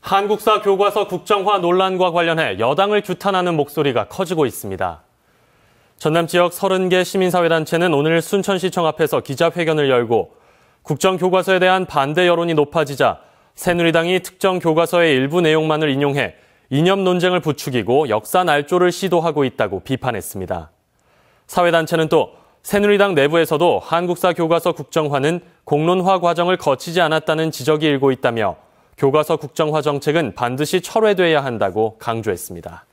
한국사 교과서 국정화 논란과 관련해 여당을 규탄하는 목소리가 커지고 있습니다. 전남 지역 30개 시민사회단체는 오늘 순천시청 앞에서 기자회견을 열고 국정교과서에 대한 반대 여론이 높아지자 새누리당이 특정 교과서의 일부 내용만을 인용해 이념 논쟁을 부추기고 역사 날조를 시도하고 있다고 비판했습니다. 사회단체는 또 새누리당 내부에서도 한국사 교과서 국정화는 공론화 과정을 거치지 않았다는 지적이 일고 있다며 교과서 국정화 정책은 반드시 철회돼야 한다고 강조했습니다.